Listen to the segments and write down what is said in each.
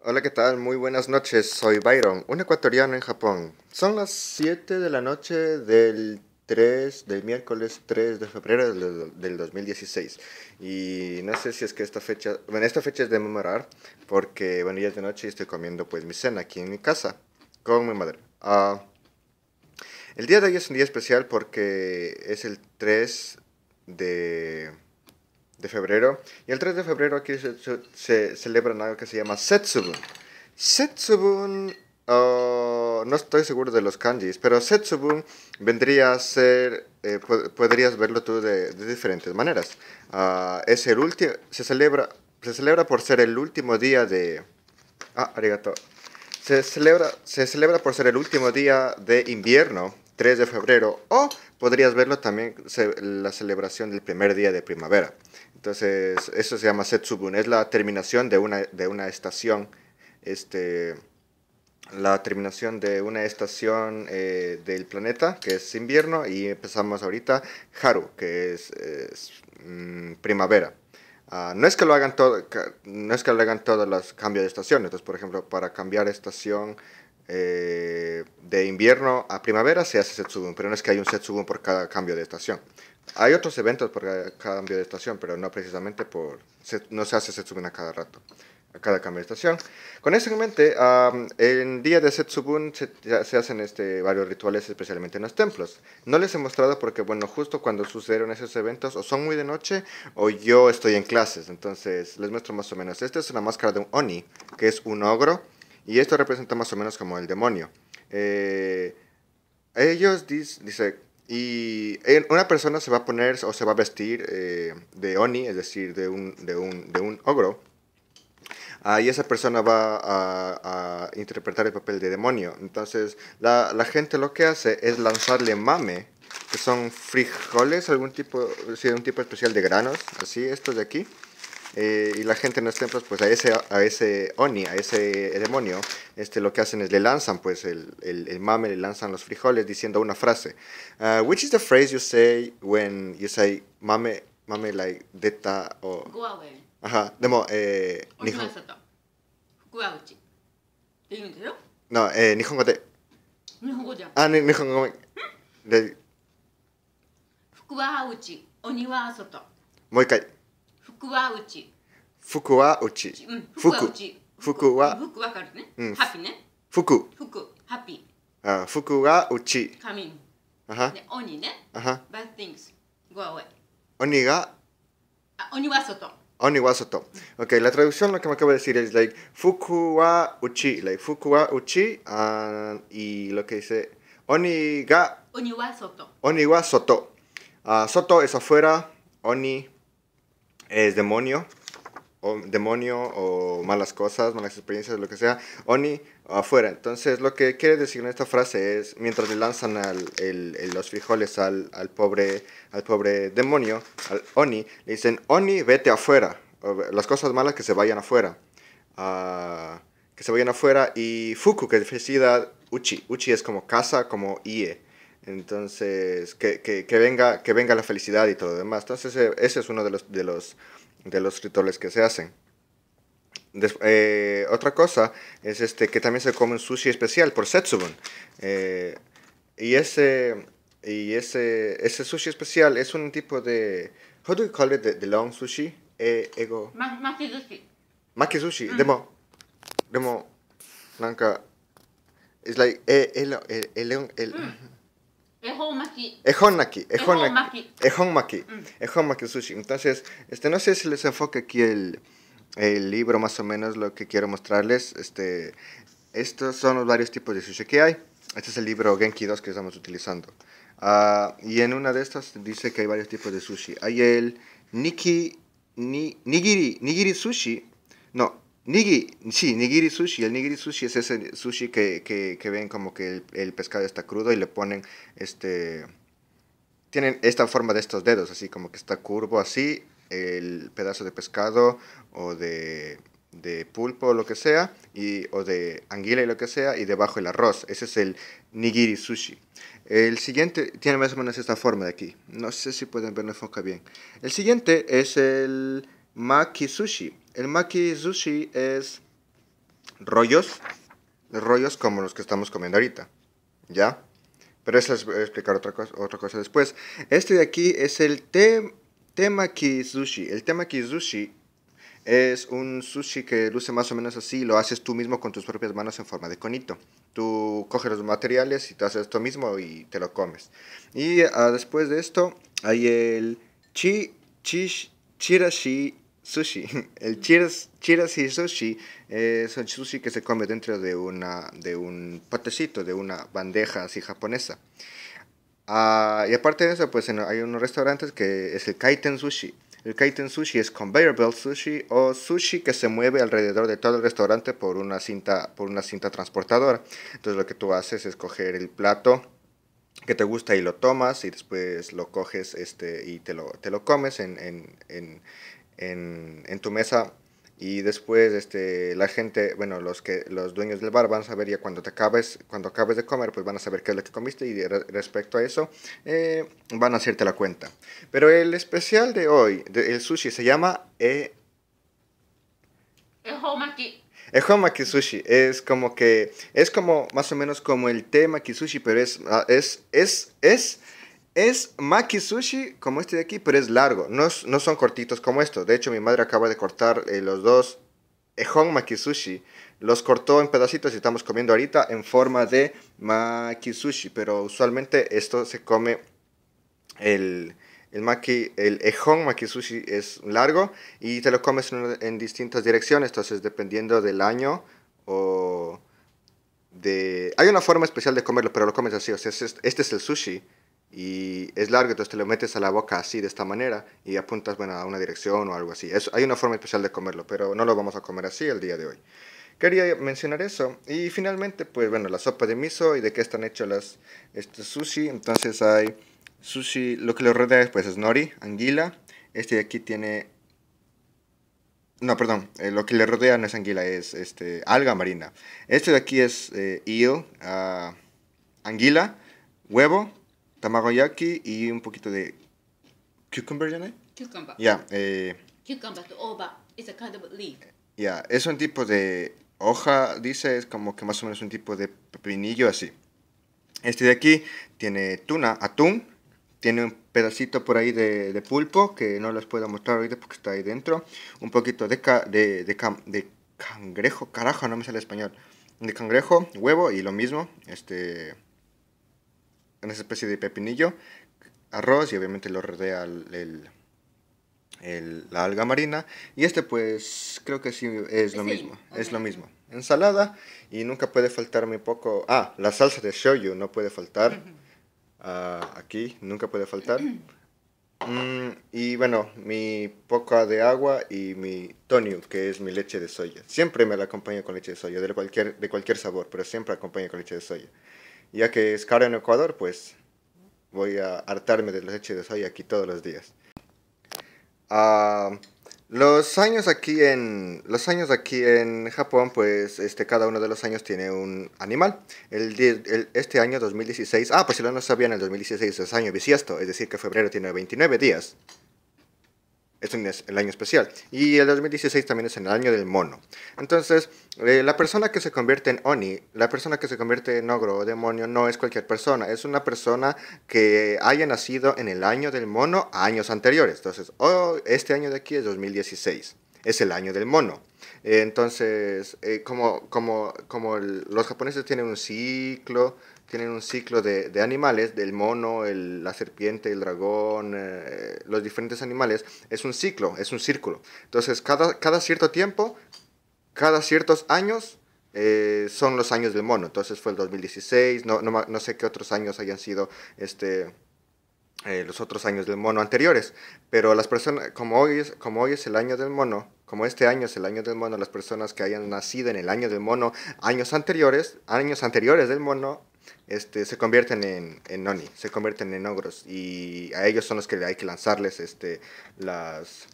Hola, ¿qué tal? Muy buenas noches. Soy Byron, un ecuatoriano en Japón. Son las 7 de la noche del 3 del miércoles 3 de febrero del 2016. Y no sé si es que esta fecha, bueno, esta fecha es de memorar porque bueno, ya es de noche y estoy comiendo pues mi cena aquí en mi casa con mi madre. Ah, el día de hoy es un día especial porque es el 3 de de febrero. Y el 3 de febrero aquí se, celebra algo que se llama Setsubun. Setsubun, oh, no estoy seguro de los kanjis, pero Setsubun vendría a ser, eh, podrías verlo tú de, diferentes maneras. Ah, es el último, se celebra, se celebra por ser el último día de... Ah, Se celebra, se celebra por ser el último día de invierno 3 de febrero o podrías verlo también la celebración del primer día de primavera. Entonces, eso se llama Setsubun, es la terminación de una, de una estación, este, la terminación de una estación eh, del planeta, que es invierno, y empezamos ahorita Haru, que es, mm, primavera. Ah, no es que lo hagan todo, no es que lo hagan todos los cambios de estación. Entonces, por ejemplo, para cambiar estación eh, de invierno a primavera se hace Setsubun, pero no es que hay un Setsubun por cada cambio de estación. Hay otros eventos por cada cambio de estación, pero no precisamente por... no se hace Setsubun a cada rato, a cada cambio de estación. Con eso en mente, en día de Setsubun se, se, hacen este, varios rituales, especialmente en los templos. No les he mostrado porque, bueno, justo cuando sucedieron esos eventos, o son muy de noche, o yo estoy en clases. Entonces, les muestro más o menos. Esta es una máscara de un Oni, que es un ogro y esto representa más o menos como el demonio. Eh, ellos dicen, y una persona se va a poner o se va a vestir eh, de Oni, es decir, de un, de un, ogro. ahí esa persona va a, interpretar el papel de demonio. Entonces, la, gente lo que hace es lanzarle mame, que son frijoles, algún tipo, un tipo especial de granos, así, estos de aquí. Eh, y la gente en los templos, pues a ese, a ese Oni, a ese demonio, este, lo que hacen es le lanzan pues el, el, mame, le lanzan los frijoles diciendo una frase. Uh, which is the phrase you say when you say mame, mame like deta o... Guave. Ajá, demo, eh... Nihon... No, eh, Nihongo de... Ah, Nihongo ¿Mm? de... Fukuauchi, Oniwa soto. Mm, fuku wa uchi fuku wa uchi mm, fuku fuku wa fuku wakaru ne mm. happy ne fuku fuku happy ah, fuku wa uchi coming ajá oni ne ajá bad things go away oni ga ah, oni wa soto. oni wa soto. okay la traducción lo que me acabo de decir es like fuku wa uchi like fuku wa uchi and ah, y lo que dice oni ga oni wa soto. oni wa sotto Soto es afuera oni es demonio, o demonio o malas cosas, malas experiencias, lo que sea, Oni afuera. Entonces lo que quiere decir en esta frase es, mientras le lanzan al, los frijoles al, al, pobre, al pobre demonio, al Oni, le dicen, Oni, vete afuera. Las cosas malas que se vayan afuera. Ah, que se vayan afuera. Y Fuku, que felicidad, Uchi. Uchi es como casa, como Ie. Entonces, que, que, venga, que venga la felicidad y todo lo demás. Entonces, ese, es uno de los, de, los, de los rituales que se hacen. Eh, otra cosa es este, que también se come un sushi especial por Setsubun. Eh, y ese, y ese, ese sushi especial es un tipo de... ¿Cómo do you call long sushi? Eh, ego. Maki sushi. Maki sushi. Mm. Demo. Demo. Nanka. es like... E, e, e el, el, mm. el, Ejonmaki. Ejonmaki. Ejonmaki. Ejonmaki. maki mm. sushi. Entonces, este, no sé si les enfoca aquí el, el libro, más o menos lo que quiero mostrarles. Este, estos son los varios tipos de sushi que hay. Este es el libro Genki 2 que estamos utilizando. Ah, y en una de estas dice que hay varios tipos de sushi. Hay el niki, nigiri, nigiri sushi. No, Nigiri, sí, nigiri sushi. El nigiri sushi es ese sushi que, ven como que el, pescado está crudo y le ponen este... Tienen esta forma de estos dedos, así como que está curvo así, el pedazo de pescado o de, pulpo o lo que sea, y, o de anguila y lo que sea, y debajo el arroz. Ese es el nigiri sushi. El siguiente tiene más o menos esta forma de aquí. No sé si pueden ver no enfoca bien. El siguiente es el maki sushi. El maki sushi es rollos, rollos como los que estamos comiendo ahorita, ¿ya? Pero eso les voy a explicar otra cosa, otra cosa después. Este de aquí es el temaki sushi. El temaki sushi es un sushi que luce más o menos así, lo haces tú mismo con tus propias manos en forma de conito. Tú coges los materiales y te haces esto mismo y te lo comes. Y ah, después de esto hay el chi, chirashi sushi. El chiras, y sushi es eh, son sushi que se come dentro de, una, de un potecito, de una bandeja así japonesa. Ah, y aparte de eso, pues hay unos restaurantes que es el kaiten sushi. El kaiten sushi es conveyor belt sushi o sushi que se mueve alrededor de todo el restaurante por una cinta, por una cinta transportadora. Entonces lo que tú haces es coger el plato que te gusta y lo tomas y después lo coges este, y te lo, te lo comes en, en, tu mesa y después este, la gente, bueno, los, que, los dueños del bar van a saber ya cuando, te acabes, cuando acabes de comer, pues van a saber qué es lo que comiste y respecto a eso eh, van a hacerte la cuenta. Pero el especial de hoy, el sushi, se llama... Eh, el homaki. El sushi es como que, es como más o menos como el tema sushi, pero ah, es, es, es, es es maki sushi como este de aquí, pero es largo. No, son cortitos como estos. De hecho, mi madre acaba de cortar eh, los dos Ejon maki sushi. Los cortó en pedacitos y estamos comiendo ahorita en forma de maki sushi. Pero usualmente esto se come el... El maki, el ejon maki sushi es largo y te lo comes en, distintas direcciones, entonces dependiendo del año o de... Hay una forma especial de comerlo, pero lo comes así, o sea, este, este es el sushi y es largo, entonces te lo metes a la boca así, de esta manera, y apuntas, bueno, a una dirección o algo así. hay una forma especial de comerlo, pero no lo vamos a comer así el día de hoy. Quería mencionar eso. Y finalmente, pues bueno, la sopa de miso y de qué están hechos las este sushi. Entonces hay sushi, lo que lo rodea pues, es nori, anguila. Este de aquí tiene... No, perdón, eh, lo que le rodea no es anguila, es este, alga marina. Este de aquí es eh, eel, ah, anguila, huevo tamagoyaki y un poquito de cucumber, ¿ya Cucumber. Ya, yeah, eh, Cucumber, the a kind of leaf. Ya, es un tipo de hoja, dice, es como que más o menos un tipo de pepinillo así. Este de aquí tiene tuna, atún, tiene un pedacito por ahí de, pulpo, que no les puedo mostrar ahorita porque está ahí dentro, un poquito de, de, de, de cangrejo, carajo, no me sale español, de cangrejo, huevo y lo mismo, este una especie de pepinillo, arroz y obviamente lo rodea el, la alga marina. Y este pues creo que sí es lo mismo, es lo mismo. Ensalada y nunca puede faltar mi poco... Ah, la salsa de shoyu no puede faltar. Ah, aquí nunca puede faltar. Mm, y bueno, mi poca de agua y mi tonio que es mi leche de soya. Siempre me la acompaño con leche de soya, de cualquier, de cualquier sabor, pero siempre acompaño con leche de soya ya que es caro en Ecuador, pues voy a hartarme de las leche de soya aquí todos los días. Ah, los años aquí en los años aquí en Japón, pues este cada uno de los años tiene un animal. El, este año 2016, ah, pues si no lo sabían, el 2016 es año bisiesto, es decir, que febrero tiene 29 días es el año especial. Y el 2016 también es el año del mono. Entonces, eh, la persona que se convierte en Oni, la persona que se convierte en ogro o demonio, no es cualquier persona. Es una persona que haya nacido en el año del mono años anteriores. Entonces, oh, este año de aquí es 2016. Es el año del mono. Eh, entonces, eh, como, como, como los japoneses tienen un ciclo, tienen un ciclo de, animales, del mono, la serpiente, el dragón, eh, los diferentes animales, es un ciclo, es un círculo. Entonces, cada, cada cierto tiempo, cada ciertos años, son los años del mono. Entonces fue el 2016, no, sé qué otros años hayan sido este, los otros años del mono anteriores. Pero las personas, como hoy es el año del mono, como este año es el año del mono, las personas que hayan nacido en el año del mono, años anteriores, años anteriores del mono, este, se convierten en, en noni, se convierten en ogros y a ellos son los que hay que lanzarles este, las,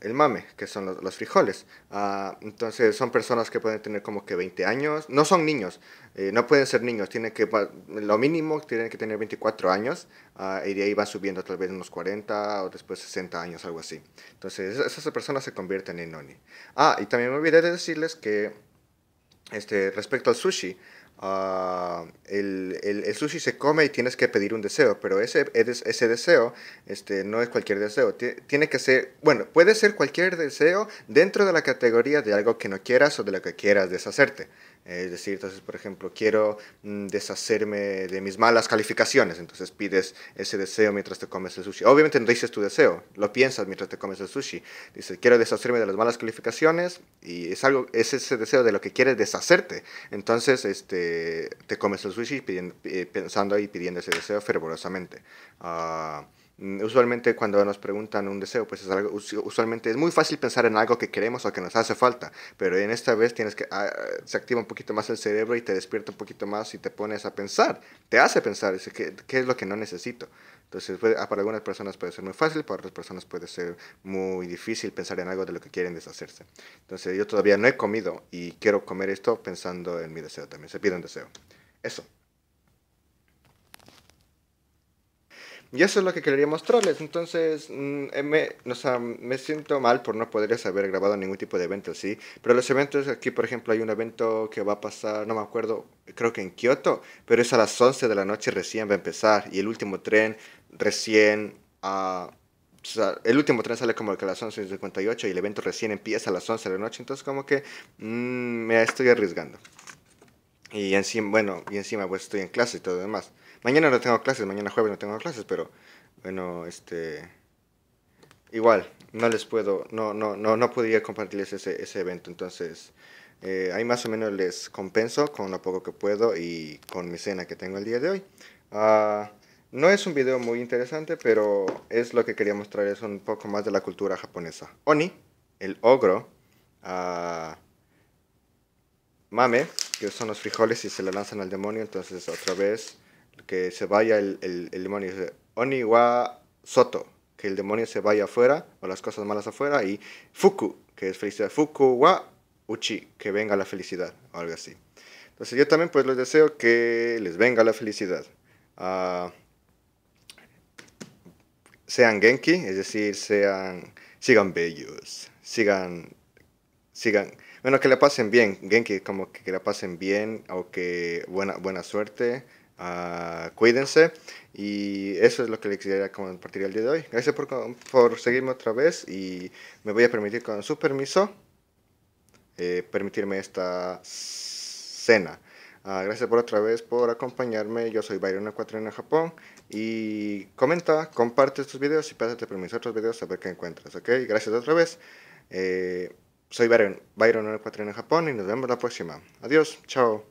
el mame, que son los, frijoles. Ah, entonces son personas que pueden tener como que 20 años, no son niños, eh, no pueden ser niños, que, lo mínimo tienen que tener 24 años ah, y de ahí va subiendo tal vez unos 40 o después 60 años, algo así. Entonces esas personas se convierten en noni. Ah, y también me olvidé de decirles que este, respecto al sushi, ah, el, sushi se come y tienes que pedir un deseo, pero ese, e, ese deseo este, no es cualquier deseo. Tiene que ser, bueno, puede ser cualquier deseo dentro de la categoría de algo que no quieras o de lo que quieras deshacerte. Es decir, entonces, por ejemplo, quiero mm, deshacerme de mis malas calificaciones, entonces pides ese deseo mientras te comes el sushi. Obviamente no dices tu deseo, lo piensas mientras te comes el sushi. Dices, quiero deshacerme de las malas calificaciones y es algo es ese deseo de lo que quieres deshacerte. Entonces, este te comes el sushi eh, pensando y pidiendo ese deseo fervorosamente. Ah, Mm, usualmente cuando nos preguntan un deseo, pues es algo, usualmente es muy fácil pensar en algo que queremos o que nos hace falta, pero en esta vez tienes que, ah, se activa un poquito más el cerebro y te despierta un poquito más y te pones a pensar, te hace pensar, es, ¿qué, qué es lo que no necesito? Entonces, ah, para algunas personas puede ser muy fácil, para otras personas puede ser muy difícil pensar en algo de lo que quieren deshacerse. Entonces, yo todavía no he comido y quiero comer esto pensando en mi deseo también, se pide un deseo. Eso. Y eso es lo que quería mostrarles. Entonces, mm, eh, me, me siento mal por no poderles haber grabado ningún tipo de evento, sí. Pero los eventos, aquí por ejemplo, hay un evento que va a pasar, no me acuerdo, creo que en Kioto, pero es a las 11 de la noche recién va a empezar. Y el último tren recién a. el último tren sale como que a las 11.58 y el evento recién empieza a las 11 de la noche. Entonces, como que mm, me estoy arriesgando. Y encima, bueno, y encima pues estoy en clase y todo lo demás. Mañana no tengo clases, mañana jueves no tengo clases, pero bueno, este igual no les puedo no no no no podía compartirles ese, ese evento, entonces eh, ahí más o menos les compenso con lo poco que puedo y con mi cena que tengo el día de hoy. Ah, no es un video muy interesante, pero es lo que quería mostrarles un poco más de la cultura japonesa. Oni, el ogro, ah, mame, que son los frijoles y se le lanzan al demonio, entonces otra vez que se vaya el, el, el demonio. Oniwa Soto, que el demonio se vaya afuera, o las cosas malas afuera, y Fuku, que es felicidad. Fuku wa Uchi, que venga la felicidad, o algo así. Entonces yo también pues les deseo que les venga la felicidad. Ah, sean genki, es decir, sean, sigan bellos, sigan, sigan, bueno, que le pasen bien, genki, como que, que la pasen bien, o que buena, buena suerte, cuídense y eso es lo que les quería compartir el día de hoy. Gracias por, por seguirme otra vez y me voy a permitir con su permiso eh, permitirme esta cena. Ah, gracias por otra vez por acompañarme. Yo soy Byron en Japón y comenta, comparte estos videos y pásate por mis otros videos a ver qué encuentras. ¿ok? Gracias otra vez. Eh, soy Byron, Byron en Japón y nos vemos la próxima. Adiós, chao.